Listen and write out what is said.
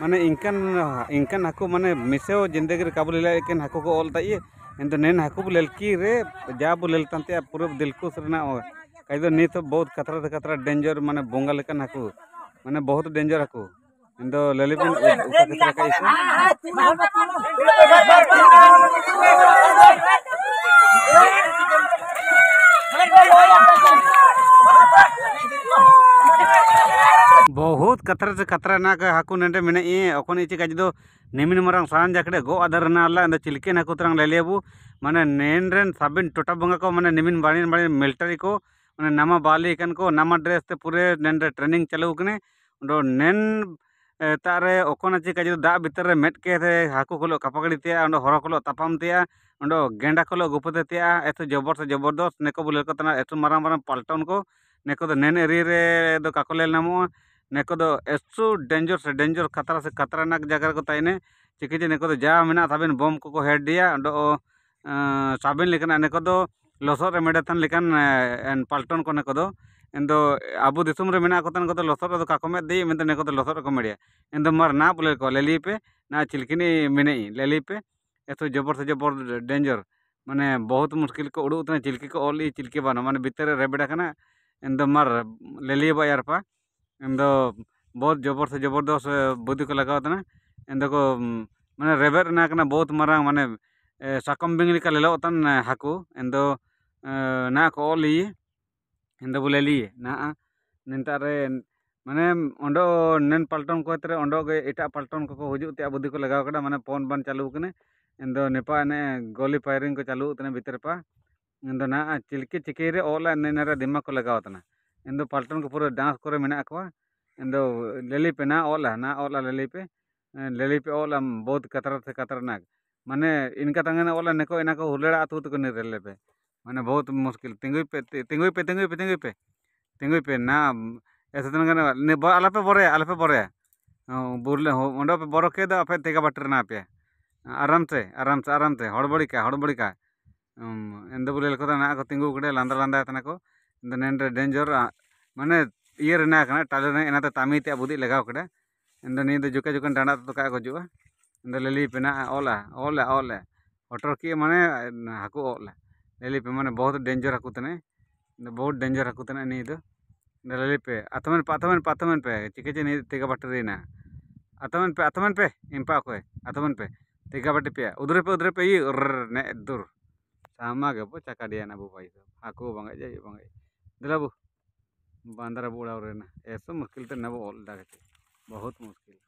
माने इनकान इनकान हाकू माने मिसेव जिंदगी रे काबू लेला लेकिन हाकू को ओल ताइए इन तो नैन हाकू बो ललकी रे जा बो ललतनते पूरा दिलकुश रेना तो नीत बहुत खतरा से खतरा डेंजर माने बोंगा लेकिन हाकू बहुत डेंजर हाकू इन तो ललिपिन बहुत कतरा से खतरा ना हाकू नेंटे मेने अखन इचे काजदो नेमिन मरंग सान जाकडे गो अधर ना ला अंदा चिलकेन हाकू तरंग माने नेन रेन टोटा बंगा को माने नेमिन बाणीन बाणी मिलिटरी को माने नामा बाली कन को नामा ड्रेस से पूरे नेन ट्रेनिंग चालू कने तारे ओकोना चे दा भीतर रे मेट के थे हाकू खलो कपकड़ी ते उंडो हरो खलो तपम गेंडा खलो गुपते ते एतो जबर से जबरदस्त नेको बुलेर एस तना एतो मारा मारा पलटन को नेको नैन तो नेन एरी रे दो ᱱᱮᱠᱚᱫᱚ ᱮᱥᱩ ᱰᱮᱧᱡᱚᱨ ᱥᱮ ᱰᱮᱧᱡᱚᱨ ᱠᱷᱟᱛᱨᱟ ᱥᱮ ᱠᱷᱟᱛᱨᱟᱱᱟᱠ ᱡᱟᱭᱜᱟ ᱨᱮᱠᱚ ᱛᱟᱦᱮᱱᱟ ᱪᱤᱠᱟᱹᱛᱮ ᱱᱮᱠᱚᱫᱚ ᱡᱟ ᱢᱮᱱᱟᱜ ᱛᱟᱵᱮᱱ ᱵᱚᱢ ᱠᱚᱠᱚ ᱦᱮᱰᱤᱭᱟ ᱚᱸᱰᱚ ᱥᱟᱵᱮᱱ ᱞᱮᱠᱟᱱ ᱱᱮᱠᱚᱫᱚ ᱞᱚᱥᱚᱫ ᱨᱮ ᱢᱮᱰᱮᱛᱷᱟᱱ ᱞᱮᱠᱟᱱ ᱯᱟᱞᱴᱚᱱ ᱠᱚ ᱱᱮᱠᱚᱫᱚ ᱮᱱᱫᱚ ᱟᱵᱚ ᱫᱤᱥᱚᱢ ᱨᱮ ᱢᱮᱱᱟᱜ ᱠᱚᱛᱟ ᱱᱮᱠᱚᱫᱚ ᱞᱚᱥᱚᱫ ᱨᱮᱫᱚ ᱠᱟᱠᱚᱢᱮ ᱫᱮᱭ ᱢᱮᱱᱛᱮ ᱱᱮᱠᱚᱫᱚ ᱞᱚᱥᱚᱫ ᱨᱮᱠᱚ ᱢᱮᱰᱮᱭᱟ ᱮᱱᱫᱚ ᱢᱟᱨ ᱱᱟ ᱵᱚᱞᱮ ᱠᱚ ᱞᱮᱞᱤᱯᱮ ना चिलकिनी मेने लेलीपे एतो जबर से जबर डेंजर माने बहुत मुश्किल को उड़ू उतना चिलकी को ओली चिलकी बना माने भीतर रेबड़ा खाना एंदमार लेलिए बा यारपा ᱤᱧᱫᱚ ᱵᱚᱦᱩᱛ ᱡᱚᱵᱚᱨ ᱥᱮ ᱡᱚᱵᱚᱨᱫᱚᱥ ᱵᱩᱫᱷᱤ ᱠᱚ ᱞᱟᱜᱟᱣ ᱛᱟᱦᱮᱱᱟ ᱤᱧᱫᱚᱠᱚ ᱢᱟᱱᱮ ᱨᱮᱵᱮᱫ ᱨᱮᱱᱟᱜ ᱠᱟᱱᱟ ᱵᱚᱦᱩᱛ ᱢᱟᱨᱟᱝ ᱢᱟᱱᱮ ᱥᱟᱠᱚᱢ ᱵᱤᱧ ᱞᱮᱠᱟ ᱞᱮᱞᱚᱜ ᱛᱟᱦᱮᱱ ᱦᱟᱹᱠᱩ ᱤᱧᱫᱚ ना को लिए इंदो बोले लिए ना नितारे माने ओंडो नेन पाल्टन को तेरे ओंडो के एटा पाल्टन को हजूते बुद्धि को लगाव कड़ा माने फोन बन चालू कने इंदो नेपा ने गोली फायरिंग को चालू तने भीतर पा इंदो ना चिलके चिकेरे ओला नेनरा दिमाग को लगाव तना इन ᱯᱟᱞᱴᱚᱱ ᱠᱚ ᱯᱩᱨᱟᱹ डांस को इन ᱠᱚᱣᱟ ᱤᱧᱫᱚ ना ओला ना ओला लेली पे लेली ओला बहुत खतरा से खतरनाक माने इनका तंगना ओला नेको इना को हुलेड़ा आतू तो नहीं रेले माने बहुत मुश्किल तिंगुई पे तिंगुई पे तिंगुई पे तिंगुई पे ना ऐसे तंगना ने अला पे बोरे अला हाँ, बुरले हो ओंडो के अपे तेगा बटर ना पे आराम से आराम से आराम से हड़बड़ी का हड़बड़ी का इन बोले को तो ना को तिंगु कड़े लांदा लांदा को ᱱᱚᱰᱮ ᱰᱮᱧᱡᱚᱨ ᱢᱟᱱᱮ ᱤᱭᱟᱹ ᱨᱮᱱᱟᱜ ᱠᱟᱱᱟ ᱴᱟᱞᱮ ᱨᱮᱱᱟᱜ इन ᱛᱟᱹᱢᱤ ᱛᱮ ᱵᱩᱫᱤ ᱞᱟᱜᱟᱣ ᱠᱟᱫᱟ ᱮᱱᱫᱚ ᱱᱤᱭᱟᱹ ᱫᱚ ᱡᱚᱠᱟ ᱡᱚᱠᱟᱱ ᱰᱟᱸᱰᱟ ᱛᱮᱫᱚ ᱠᱟᱜ मैंने हाकू ओला लेलीपे मैंने बहुत डेंजर हाकू बहुत डेंजर हाकू तेने नहीं तो लेलीपे पे चिके चे नहीं तेगा बट रही पे अतमन पे इम्पा को है पे तेगा बट पे उधर पे उधर पे ये ने दूर सामा गो चका दिया ना बुबाई हाकू बंगाई जाइए बंगाई दिलाबू बांद्रा बूढ़ा हो ना ऐसा मुश्किल तो न बोल डाके बहुत मुश्किल